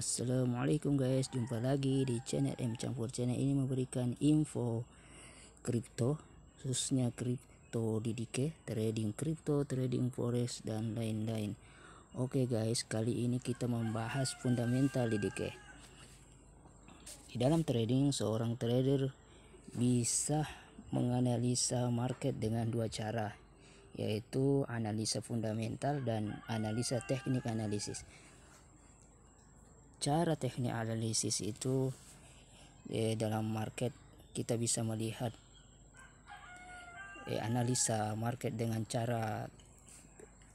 Assalamualaikum guys, jumpa lagi di channel M Campur. Channel ini memberikan info kripto, khususnya kripto didike, trading kripto, trading forex dan lain-lain. Oke guys, kali ini kita membahas fundamental didike. Di dalam trading, seorang trader bisa menganalisa market dengan dua cara, yaitu analisa fundamental dan analisa teknik analisis cara teknik analisis itu eh, dalam market kita bisa melihat eh, analisa market dengan cara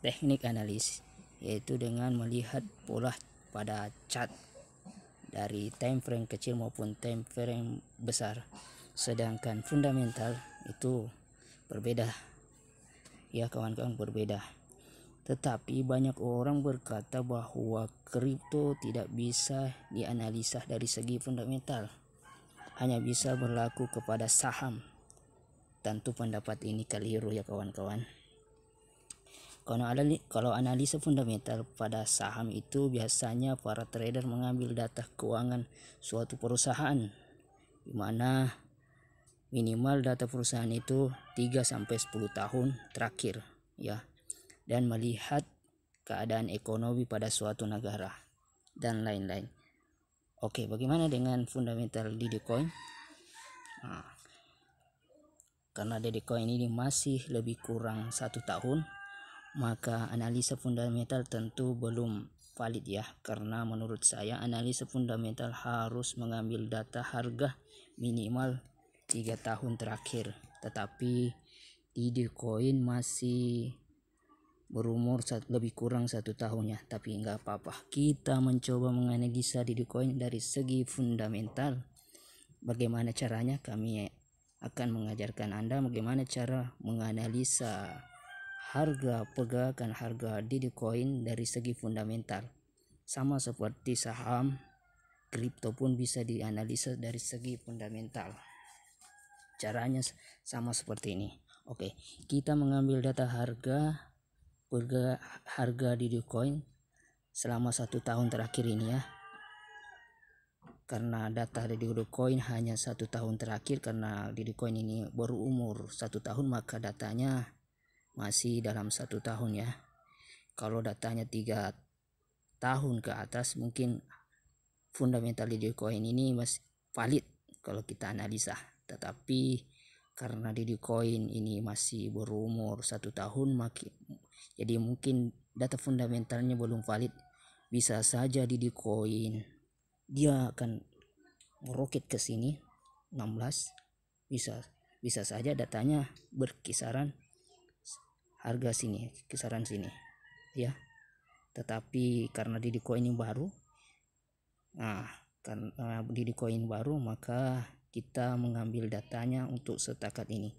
teknik analis yaitu dengan melihat pola pada chart dari time frame kecil maupun time frame besar sedangkan fundamental itu berbeda ya kawan-kawan berbeda tetapi banyak orang berkata bahwa kripto tidak bisa dianalisa dari segi fundamental, hanya bisa berlaku kepada saham. Tentu pendapat ini keliru ya kawan-kawan. Kalau analisa fundamental pada saham itu biasanya para trader mengambil data keuangan suatu perusahaan di mana minimal data perusahaan itu 3 sampai 10 tahun terakhir ya dan melihat keadaan ekonomi pada suatu negara dan lain-lain. Oke, bagaimana dengan fundamental Didecoin? Nah, karena Coin ini masih lebih kurang satu tahun, maka analisa fundamental tentu belum valid ya karena menurut saya analisa fundamental harus mengambil data harga minimal tiga tahun terakhir tetapi di Coin masih berumur satu, lebih kurang satu tahunnya tapi nggak apa-apa kita mencoba menganalisa koin dari segi fundamental bagaimana caranya kami akan mengajarkan Anda bagaimana cara menganalisa harga pegangan harga koin dari segi fundamental sama seperti saham kripto pun bisa dianalisa dari segi fundamental caranya sama seperti ini Oke kita mengambil data harga harga harga di Dogecoin selama satu tahun terakhir ini ya karena data dari Dogecoin hanya satu tahun terakhir karena Dogecoin ini baru umur satu tahun maka datanya masih dalam satu tahun ya kalau datanya tiga tahun ke atas mungkin fundamental di Dogecoin ini masih valid kalau kita analisa tetapi karena Didi Coin ini masih berumur satu tahun makin jadi mungkin data fundamentalnya belum valid bisa saja Didi Coin dia akan meroket ke sini 16 bisa bisa saja datanya berkisaran harga sini kisaran sini ya tetapi karena Didi Coin ini baru nah karena Didi Coin baru maka kita mengambil datanya untuk setakat ini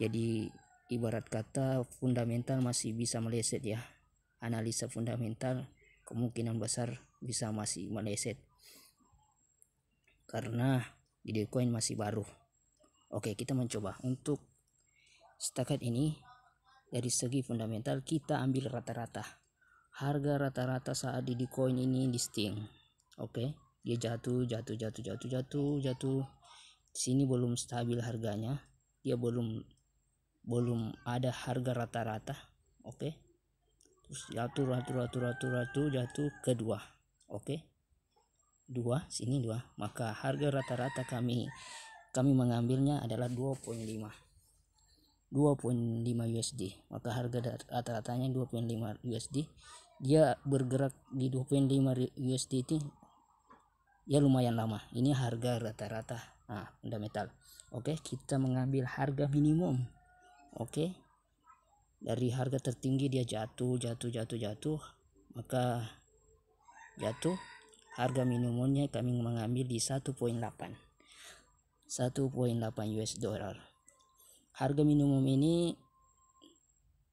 jadi ibarat kata fundamental masih bisa meleset ya analisa fundamental kemungkinan besar bisa masih meleset karena Dogecoin masih baru oke kita mencoba untuk setakat ini dari segi fundamental kita ambil rata-rata harga rata-rata saat di Dogecoin ini listing oke dia jatuh jatuh jatuh jatuh jatuh jatuh sini belum stabil harganya dia belum belum ada harga rata-rata oke okay? terus jatuh ratu ratu ratu jatuh jatuh kedua, oke okay? dua sini dua maka harga rata-rata kami kami mengambilnya adalah 2.5 2.5 USD maka harga rata-ratanya 2.5 USD dia bergerak di 2.5 USD itu ya lumayan lama ini harga rata-rata nah metal oke kita mengambil harga minimum oke dari harga tertinggi dia jatuh jatuh jatuh jatuh maka jatuh harga minimumnya kami mengambil di 1.8 1.8 US dollar harga minimum ini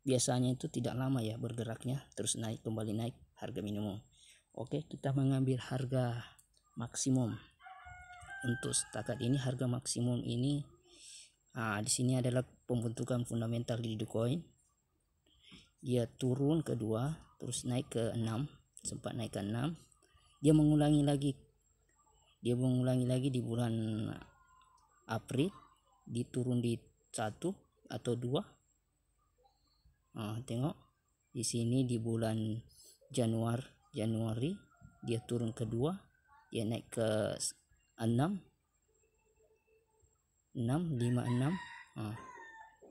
biasanya itu tidak lama ya bergeraknya terus naik kembali naik harga minimum oke kita mengambil harga maksimum untuk setakat ini harga maksimum ini ah, di sini adalah pembentukan fundamental di Bitcoin dia turun ke dua terus naik ke enam sempat naik ke enam dia mengulangi lagi dia mengulangi lagi di bulan April diturun di satu atau dua nah, tengok di sini di bulan Januari Januari dia turun kedua ya naik ke 6 6 5 6 nah.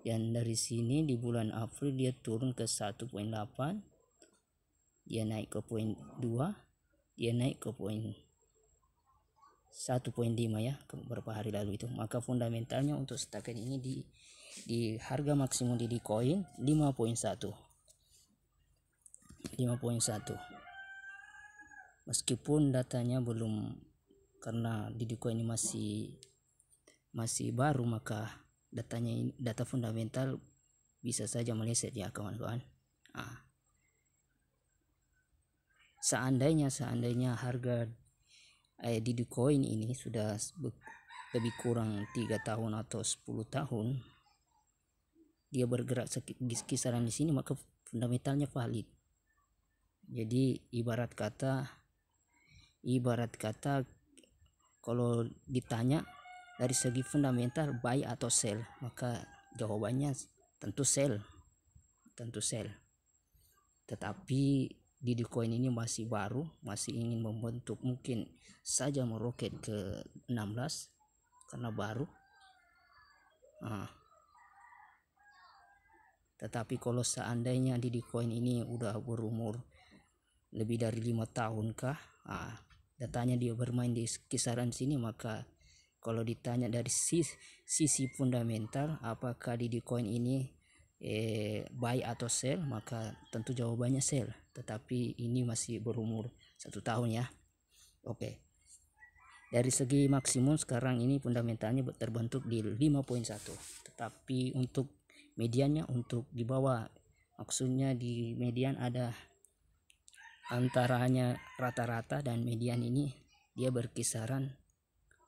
dan dari sini di bulan April dia turun ke 1.8 dia naik ke poin 2 dia naik ke poin 1.5 ya beberapa hari lalu itu maka fundamentalnya untuk setakat ini di di harga maksimum di, di koin 5.1 5.1 meskipun datanya belum karena Didiko ini masih masih baru maka datanya data fundamental bisa saja meleset ya kawan-kawan nah. seandainya seandainya harga eh, ini sudah lebih kurang tiga tahun atau 10 tahun dia bergerak kisaran di sini maka fundamentalnya valid jadi ibarat kata ibarat kata kalau ditanya dari segi fundamental buy atau sell maka jawabannya tentu sell tentu sell tetapi di Bitcoin ini masih baru masih ingin membentuk mungkin saja meroket ke 16 karena baru nah. tetapi kalau seandainya di Bitcoin ini udah berumur lebih dari lima tahun kah nah, datanya dia bermain di kisaran sini maka kalau ditanya dari sisi, sisi fundamental apakah di coin ini eh, buy atau sell maka tentu jawabannya sell tetapi ini masih berumur satu tahun ya oke dari segi maksimum sekarang ini fundamentalnya terbentuk di 5.1 tetapi untuk medianya untuk di bawah maksudnya di median ada antara hanya rata-rata dan median ini dia berkisaran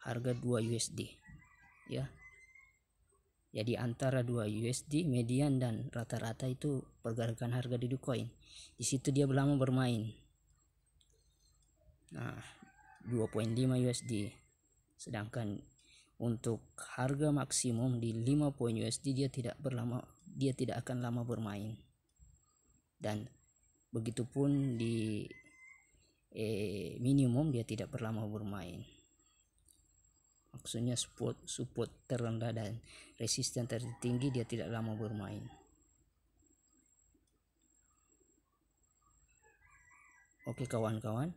harga 2 USD ya jadi ya, antara 2 USD median dan rata-rata itu pergerakan harga di Bitcoin di situ dia berlama bermain nah 2.5 USD sedangkan untuk harga maksimum di 5 poin USD dia tidak berlama dia tidak akan lama bermain dan begitupun di eh, minimum dia tidak pernah bermain maksudnya support support terendah dan resisten tertinggi dia tidak lama bermain oke kawan-kawan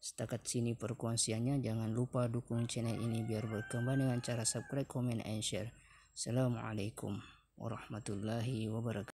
setakat sini perkuansiannya jangan lupa dukung channel ini biar berkembang dengan cara subscribe comment and share assalamualaikum warahmatullahi wabarakatuh